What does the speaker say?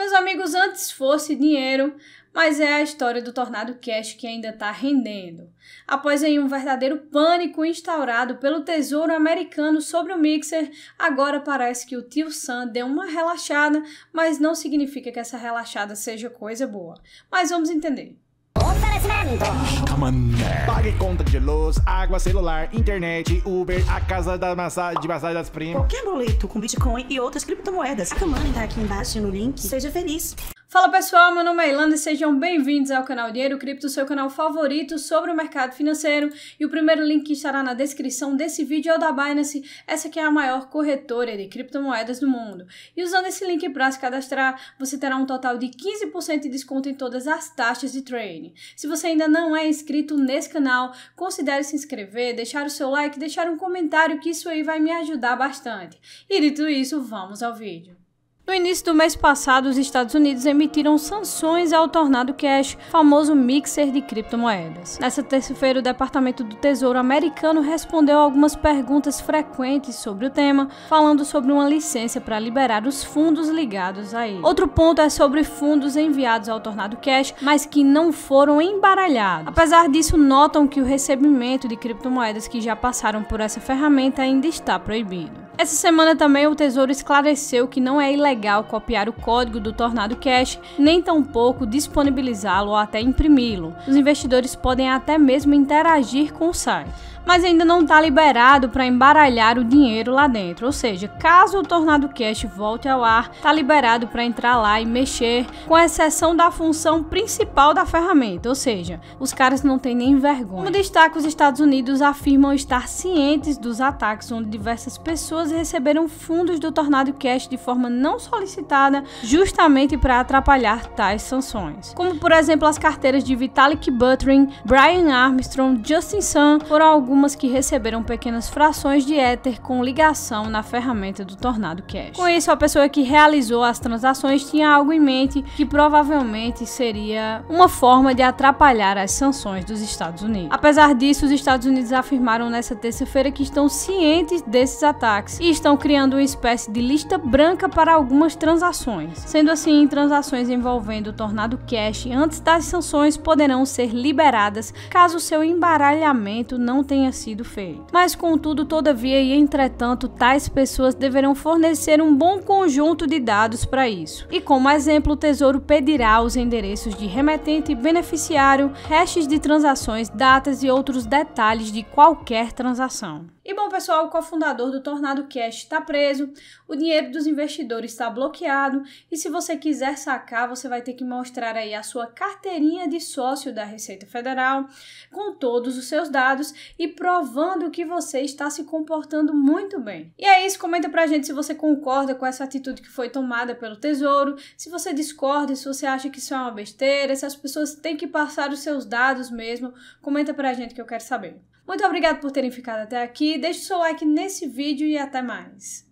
Meus amigos, antes fosse dinheiro, mas é a história do Tornado Cash que ainda está rendendo. Após aí um verdadeiro pânico instaurado pelo Tesouro Americano sobre o Mixer, agora parece que o tio Sam deu uma relaxada, mas não significa que essa relaxada seja coisa boa. Mas vamos entender. Pague conta de luz, água, celular, internet, Uber, a casa da massagem, de massagem das primas. Qualquer boleto com Bitcoin e outras criptomoedas. A Money tá aqui embaixo no link. Seja feliz. Fala pessoal, meu nome é Ilana e sejam bem-vindos ao canal Dinheiro Cripto, seu canal favorito sobre o mercado financeiro. E o primeiro link que estará na descrição desse vídeo é o da Binance, essa que é a maior corretora de criptomoedas do mundo. E usando esse link para se cadastrar, você terá um total de 15% de desconto em todas as taxas de trading. Se você ainda não é inscrito nesse canal, considere se inscrever, deixar o seu like, deixar um comentário que isso aí vai me ajudar bastante. E dito isso, vamos ao vídeo. No início do mês passado, os Estados Unidos emitiram sanções ao Tornado Cash, famoso mixer de criptomoedas. Nessa terça-feira, o Departamento do Tesouro americano respondeu algumas perguntas frequentes sobre o tema, falando sobre uma licença para liberar os fundos ligados a ele. Outro ponto é sobre fundos enviados ao Tornado Cash, mas que não foram embaralhados. Apesar disso, notam que o recebimento de criptomoedas que já passaram por essa ferramenta ainda está proibido. Essa semana também o Tesouro esclareceu que não é ilegal copiar o código do Tornado Cash, nem tampouco disponibilizá-lo ou até imprimi-lo. Os investidores podem até mesmo interagir com o site mas ainda não está liberado para embaralhar o dinheiro lá dentro. Ou seja, caso o Tornado Cash volte ao ar, está liberado para entrar lá e mexer, com exceção da função principal da ferramenta. Ou seja, os caras não têm nem vergonha. Como destaque, os Estados Unidos afirmam estar cientes dos ataques onde diversas pessoas receberam fundos do Tornado Cash de forma não solicitada, justamente para atrapalhar tais sanções. Como, por exemplo, as carteiras de Vitalik Buterin, Brian Armstrong, Justin Sun, foram alguns algumas que receberam pequenas frações de Ether com ligação na ferramenta do Tornado Cash. Com isso, a pessoa que realizou as transações tinha algo em mente que provavelmente seria uma forma de atrapalhar as sanções dos Estados Unidos. Apesar disso, os Estados Unidos afirmaram nessa terça-feira que estão cientes desses ataques e estão criando uma espécie de lista branca para algumas transações. Sendo assim, transações envolvendo o Tornado Cash antes das sanções poderão ser liberadas caso seu embaralhamento não tenha tenha sido feito. Mas contudo, todavia e entretanto, tais pessoas deverão fornecer um bom conjunto de dados para isso. E como exemplo, o Tesouro pedirá os endereços de remetente e beneficiário, hashes de transações, datas e outros detalhes de qualquer transação. E bom, pessoal, o cofundador do Tornado Cash está preso, o dinheiro dos investidores está bloqueado e se você quiser sacar, você vai ter que mostrar aí a sua carteirinha de sócio da Receita Federal com todos os seus dados e provando que você está se comportando muito bem. E é isso, comenta pra gente se você concorda com essa atitude que foi tomada pelo Tesouro, se você discorda, se você acha que isso é uma besteira, se as pessoas têm que passar os seus dados mesmo, comenta pra gente que eu quero saber. Muito obrigado por terem ficado até aqui deixe o seu like nesse vídeo e até mais.